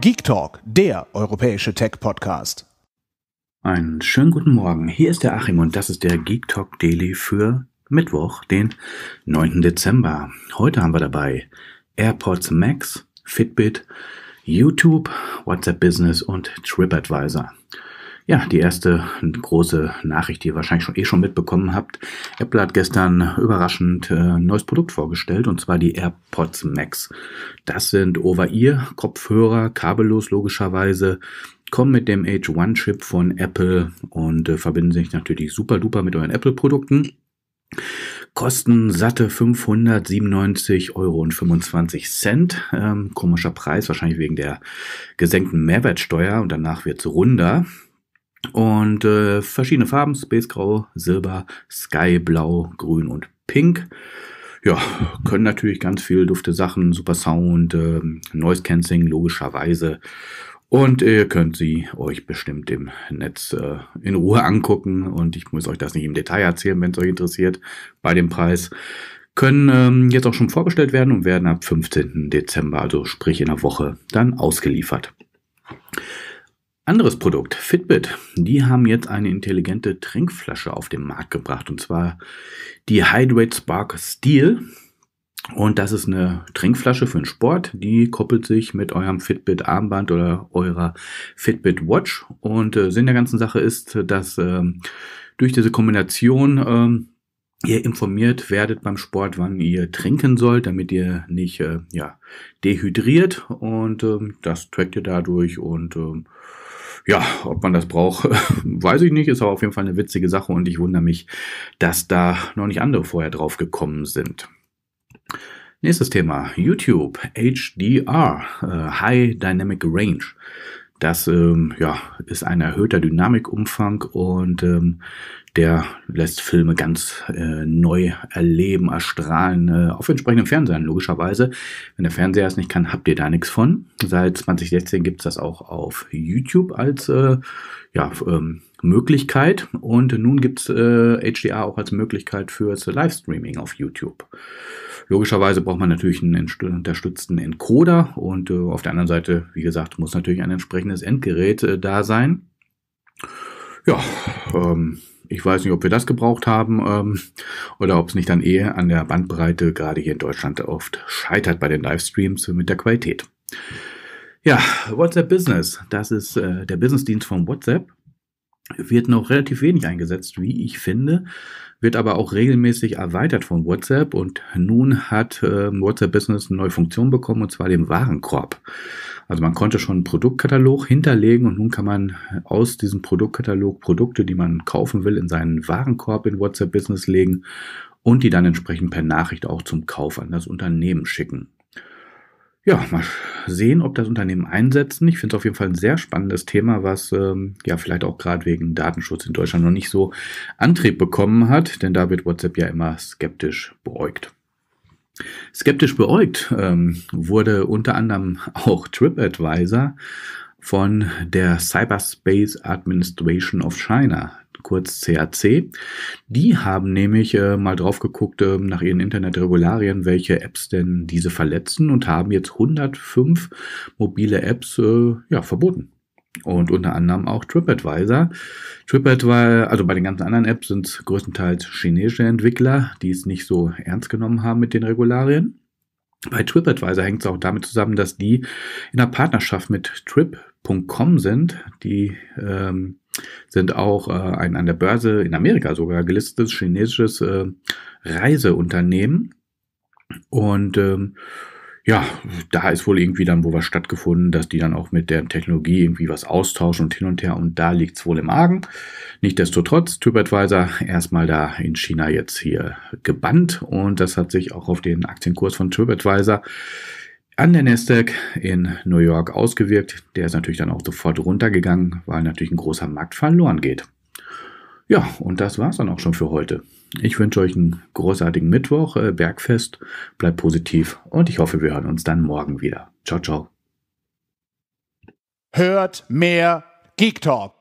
Geek Talk, der europäische Tech-Podcast. Einen schönen guten Morgen. Hier ist der Achim und das ist der Geek Talk Daily für Mittwoch, den 9. Dezember. Heute haben wir dabei AirPods Max, Fitbit, YouTube, WhatsApp Business und TripAdvisor. Ja, die erste große Nachricht, die ihr wahrscheinlich schon eh schon mitbekommen habt. Apple hat gestern überraschend äh, ein neues Produkt vorgestellt und zwar die AirPods Max. Das sind Over-Ear Kopfhörer, kabellos logischerweise, kommen mit dem H1 Chip von Apple und äh, verbinden sich natürlich super duper mit euren Apple Produkten. Kosten satte 597,25 Euro. Ähm, komischer Preis, wahrscheinlich wegen der gesenkten Mehrwertsteuer und danach wird's runder. Und äh, verschiedene Farben: Space Grau, Silber, Sky Blau, Grün und Pink. Ja, können natürlich ganz viel dufte Sachen, super Sound, äh, Noise Cancelling logischerweise. Und ihr könnt sie euch bestimmt im Netz äh, in Ruhe angucken. Und ich muss euch das nicht im Detail erzählen, wenn es euch interessiert, bei dem Preis. Können ähm, jetzt auch schon vorgestellt werden und werden ab 15. Dezember, also sprich in der Woche, dann ausgeliefert. Anderes Produkt, Fitbit, die haben jetzt eine intelligente Trinkflasche auf den Markt gebracht und zwar die Hydrate Spark Steel. Und das ist eine Trinkflasche für den Sport, die koppelt sich mit eurem Fitbit Armband oder eurer Fitbit Watch. Und äh, Sinn der ganzen Sache ist, dass ähm, durch diese Kombination ähm, ihr informiert werdet beim Sport, wann ihr trinken sollt, damit ihr nicht äh, ja, dehydriert. Und ähm, das trackt ihr dadurch und ähm, ja, ob man das braucht, weiß ich nicht. Ist aber auf jeden Fall eine witzige Sache und ich wundere mich, dass da noch nicht andere vorher drauf gekommen sind. Nächstes Thema, YouTube, HDR, äh, High Dynamic Range. Das ähm, ja, ist ein erhöhter Dynamikumfang und ähm, der lässt Filme ganz äh, neu erleben, erstrahlen, äh, auf entsprechenden Fernsehern logischerweise. Wenn der Fernseher es nicht kann, habt ihr da nichts von. Seit 2016 gibt's das auch auf YouTube als äh, ja, ähm, Möglichkeit und nun gibt's äh, HDR auch als Möglichkeit fürs Livestreaming auf YouTube. Logischerweise braucht man natürlich einen unterstützten Encoder und äh, auf der anderen Seite, wie gesagt, muss natürlich ein entsprechendes Endgerät äh, da sein. Ja, ähm, ich weiß nicht, ob wir das gebraucht haben ähm, oder ob es nicht dann eher an der Bandbreite gerade hier in Deutschland oft scheitert bei den Livestreams mit der Qualität. Ja, WhatsApp Business, das ist äh, der Businessdienst von WhatsApp wird noch relativ wenig eingesetzt, wie ich finde, wird aber auch regelmäßig erweitert von WhatsApp und nun hat äh, WhatsApp Business eine neue Funktion bekommen und zwar den Warenkorb. Also man konnte schon einen Produktkatalog hinterlegen und nun kann man aus diesem Produktkatalog Produkte, die man kaufen will, in seinen Warenkorb in WhatsApp Business legen und die dann entsprechend per Nachricht auch zum Kauf an das Unternehmen schicken ja, mal sehen, ob das Unternehmen einsetzen. Ich finde es auf jeden Fall ein sehr spannendes Thema, was ähm, ja vielleicht auch gerade wegen Datenschutz in Deutschland noch nicht so Antrieb bekommen hat, denn da wird WhatsApp ja immer skeptisch beäugt. Skeptisch beäugt ähm, wurde unter anderem auch TripAdvisor von der Cyberspace Administration of China kurz CAC. Die haben nämlich äh, mal drauf geguckt äh, nach ihren Internetregularien, welche Apps denn diese verletzen und haben jetzt 105 mobile Apps äh, ja, verboten und unter anderem auch TripAdvisor. TripAdvisor, also bei den ganzen anderen Apps sind es größtenteils chinesische Entwickler, die es nicht so ernst genommen haben mit den Regularien. Bei TripAdvisor hängt es auch damit zusammen, dass die in einer Partnerschaft mit Trip.com sind, die ähm, sind auch äh, ein an der Börse in Amerika sogar gelistetes chinesisches äh, Reiseunternehmen. Und ähm, ja, da ist wohl irgendwie dann wo was stattgefunden, dass die dann auch mit der Technologie irgendwie was austauschen und hin und her und da liegt es wohl im Argen. Nichtsdestotrotz, TripAdvisor erstmal da in China jetzt hier gebannt und das hat sich auch auf den Aktienkurs von TripAdvisor an der Nasdaq in New York ausgewirkt. Der ist natürlich dann auch sofort runtergegangen, weil natürlich ein großer Markt verloren geht. Ja, und das war's dann auch schon für heute. Ich wünsche euch einen großartigen Mittwoch, äh, Bergfest, bleibt positiv und ich hoffe, wir hören uns dann morgen wieder. Ciao, ciao. Hört mehr Geek Talk.